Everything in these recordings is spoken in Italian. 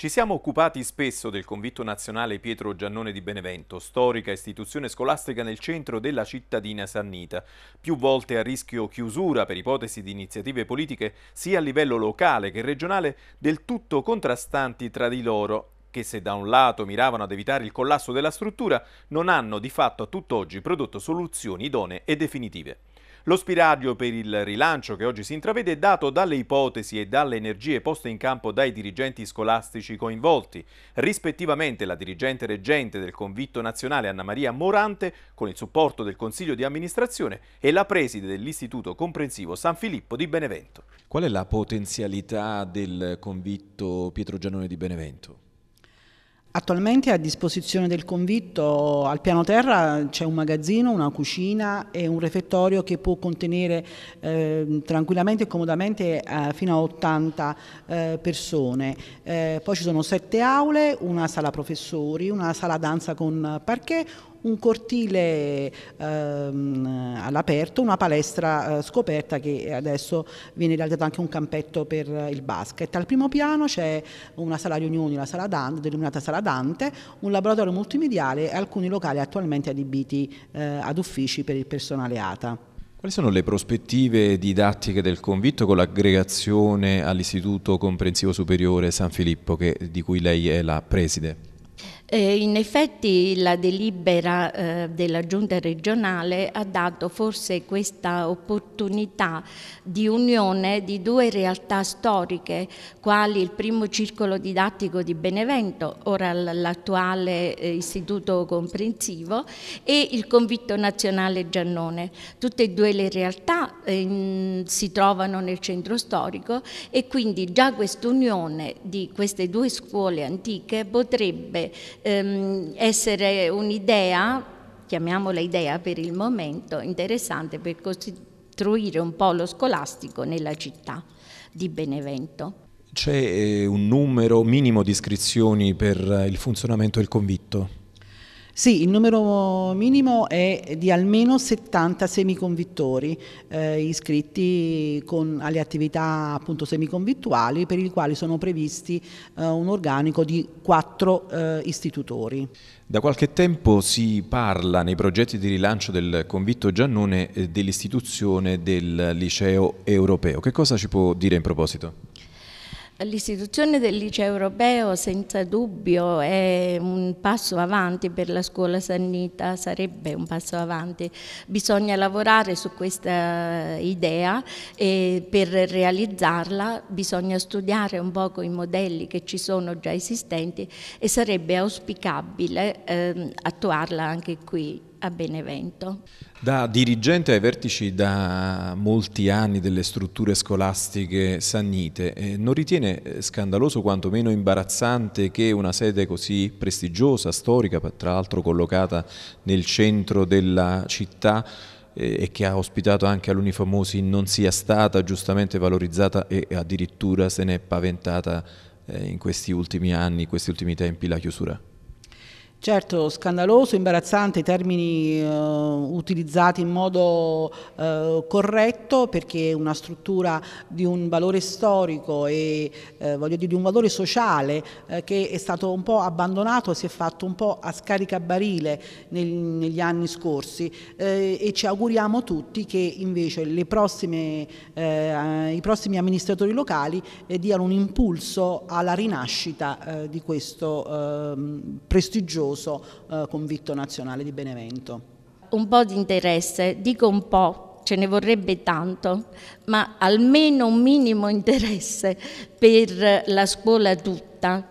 Ci siamo occupati spesso del convitto nazionale Pietro Giannone di Benevento, storica istituzione scolastica nel centro della cittadina sannita, più volte a rischio chiusura per ipotesi di iniziative politiche sia a livello locale che regionale del tutto contrastanti tra di loro che se da un lato miravano ad evitare il collasso della struttura, non hanno di fatto a tutt'oggi prodotto soluzioni idonee e definitive. Lo spiraglio per il rilancio che oggi si intravede è dato dalle ipotesi e dalle energie poste in campo dai dirigenti scolastici coinvolti, rispettivamente la dirigente reggente del convitto nazionale Anna Maria Morante con il supporto del Consiglio di amministrazione e la preside dell'Istituto Comprensivo San Filippo di Benevento. Qual è la potenzialità del convitto Pietro Giannone di Benevento? Attualmente a disposizione del convitto al piano terra c'è un magazzino, una cucina e un refettorio che può contenere eh, tranquillamente e comodamente eh, fino a 80 eh, persone. Eh, poi ci sono sette aule, una sala professori, una sala danza con parquet, un cortile ehm, all'aperto, una palestra eh, scoperta che adesso viene realizzato anche un campetto per il basket. Al primo piano c'è una sala riunioni, la sala Dante, denominata sala Dante, un laboratorio multimediale e alcuni locali attualmente adibiti eh, ad uffici per il personale ATA. Quali sono le prospettive didattiche del convitto con l'aggregazione all'Istituto Comprensivo Superiore San Filippo che, di cui lei è la preside? Eh, in effetti la delibera eh, della giunta regionale ha dato forse questa opportunità di unione di due realtà storiche, quali il primo circolo didattico di Benevento, ora l'attuale eh, istituto comprensivo, e il convitto nazionale Giannone. Tutte e due le realtà eh, si trovano nel centro storico e quindi già questa unione di queste due scuole antiche potrebbe ehm, essere un'idea, chiamiamola idea per il momento, interessante per costruire un polo scolastico nella città di Benevento. C'è eh, un numero minimo di iscrizioni per eh, il funzionamento del convitto? Sì, il numero minimo è di almeno 70 semiconvittori eh, iscritti con, alle attività appunto, semiconvittuali per i quali sono previsti eh, un organico di quattro eh, istitutori. Da qualche tempo si parla nei progetti di rilancio del convitto Giannone eh, dell'istituzione del liceo europeo. Che cosa ci può dire in proposito? L'istituzione del liceo europeo senza dubbio è un passo avanti per la scuola sannita, sarebbe un passo avanti. Bisogna lavorare su questa idea e per realizzarla bisogna studiare un poco i modelli che ci sono già esistenti e sarebbe auspicabile eh, attuarla anche qui a Benevento. Da dirigente ai vertici da molti anni delle strutture scolastiche sannite, eh, non ritiene eh, scandaloso quantomeno imbarazzante che una sede così prestigiosa, storica, tra l'altro collocata nel centro della città, eh, e che ha ospitato anche alunni famosi non sia stata giustamente valorizzata e addirittura se ne è paventata in questi ultimi anni, in questi ultimi tempi la chiusura? Certo, scandaloso, imbarazzante, termini eh, utilizzati in modo eh, corretto perché una struttura di un valore storico e eh, voglio dire, di un valore sociale eh, che è stato un po' abbandonato, si è fatto un po' a scaricabarile nel, negli anni scorsi eh, e ci auguriamo tutti che invece prossime, eh, i prossimi amministratori locali diano un impulso alla rinascita di questo ehm, prestigioso studioso eh, convitto nazionale di Benevento. Un po' di interesse, dico un po', ce ne vorrebbe tanto, ma almeno un minimo interesse per la scuola tutta.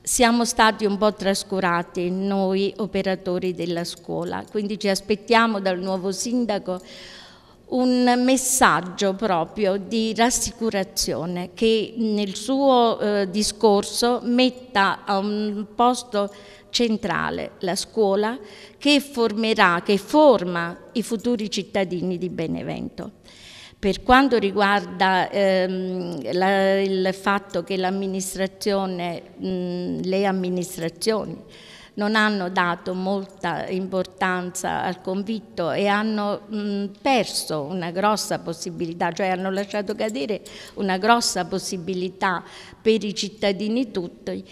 Siamo stati un po' trascurati noi operatori della scuola, quindi ci aspettiamo dal nuovo sindaco un messaggio proprio di rassicurazione che nel suo eh, discorso metta a un posto centrale, la scuola, che formerà, che forma i futuri cittadini di Benevento. Per quanto riguarda ehm, la, il fatto che l'amministrazione, le amministrazioni non hanno dato molta importanza al convitto e hanno mh, perso una grossa possibilità, cioè hanno lasciato cadere una grossa possibilità per i cittadini tutti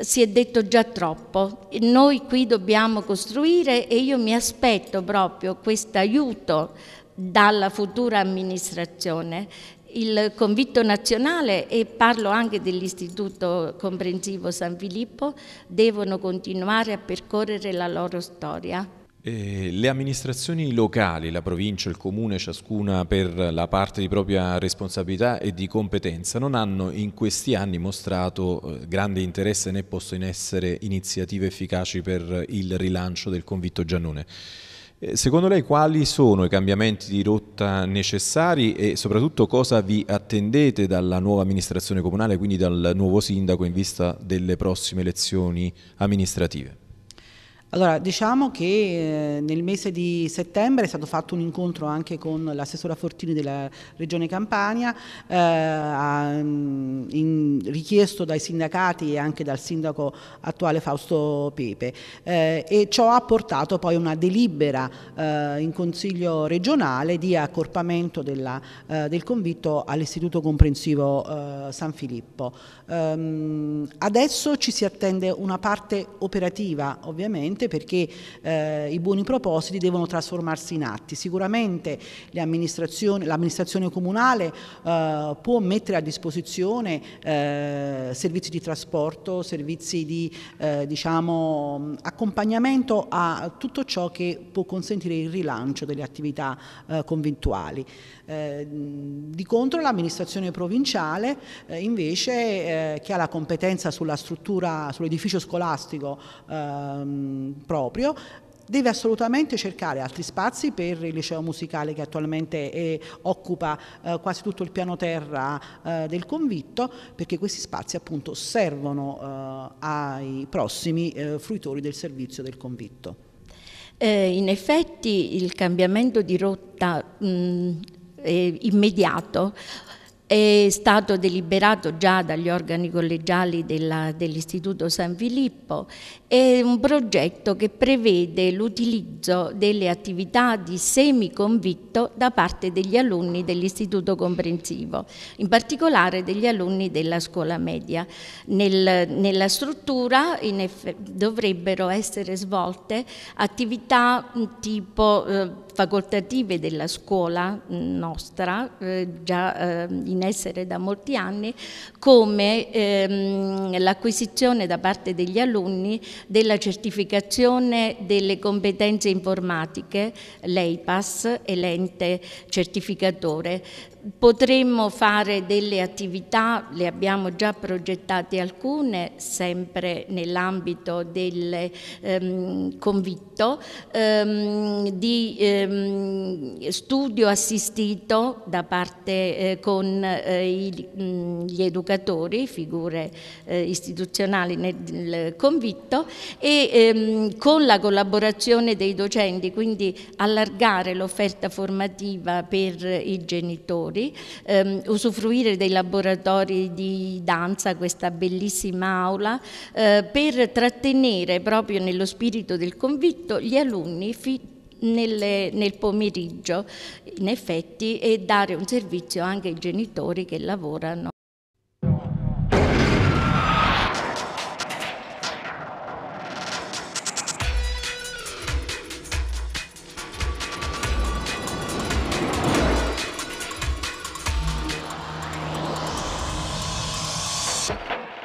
si è detto già troppo. Noi qui dobbiamo costruire e io mi aspetto proprio questo aiuto dalla futura amministrazione. Il convitto nazionale e parlo anche dell'Istituto Comprensivo San Filippo devono continuare a percorrere la loro storia. Eh, le amministrazioni locali, la provincia, il comune, ciascuna per la parte di propria responsabilità e di competenza, non hanno in questi anni mostrato eh, grande interesse né posto in essere iniziative efficaci per il rilancio del convitto Giannone. Eh, secondo lei quali sono i cambiamenti di rotta necessari e soprattutto cosa vi attendete dalla nuova amministrazione comunale, quindi dal nuovo sindaco in vista delle prossime elezioni amministrative? Allora, diciamo che eh, nel mese di settembre è stato fatto un incontro anche con l'assessora Fortini della Regione Campania, eh, mm, in, richiesto dai sindacati e anche dal sindaco attuale Fausto Pepe eh, e ciò ha portato poi a una delibera eh, in Consiglio regionale di accorpamento della, eh, del convitto all'Istituto Comprensivo San Filippo. Ehm, adesso ci si attende una parte operativa ovviamente urgente perché eh, i buoni propositi devono trasformarsi in atti. Sicuramente l'amministrazione comunale eh, può mettere a disposizione eh, servizi di trasporto, servizi di eh, diciamo, accompagnamento a tutto ciò che può consentire il rilancio delle attività eh, conventuali. Eh, di contro l'amministrazione provinciale invece che ha la competenza sulla struttura, sull'edificio scolastico ehm, proprio deve assolutamente cercare altri spazi per il liceo musicale che attualmente è, occupa eh, quasi tutto il piano terra eh, del convitto perché questi spazi appunto servono eh, ai prossimi eh, fruitori del servizio del convitto. Eh, in effetti il cambiamento di rotta mh, mm, è immediato è stato deliberato già dagli organi collegiali dell'Istituto San Filippo, è un progetto che prevede l'utilizzo delle attività di semiconvitto da parte degli alunni dell'Istituto Comprensivo, in particolare degli alunni della scuola media. Nel, nella struttura dovrebbero essere svolte attività tipo eh, facoltative della scuola mm, nostra, eh, già eh, in essere da molti anni, come ehm, l'acquisizione da parte degli alunni della certificazione delle competenze informatiche, l'EIPAS e l'ente certificatore, Potremmo fare delle attività, le abbiamo già progettate alcune, sempre nell'ambito del ehm, convitto, ehm, di ehm, studio assistito da parte eh, con eh, i, mh, gli educatori, figure eh, istituzionali nel, nel, convitto e ehm, con la collaborazione dei docenti, quindi allargare l'offerta formativa per i genitori attori, ehm, usufruire dei laboratori di danza, questa bellissima aula, eh, per trattenere proprio nello spirito del convitto gli alunni nelle, nel pomeriggio, in effetti, e dare un servizio anche ai genitori che lavorano. Peace.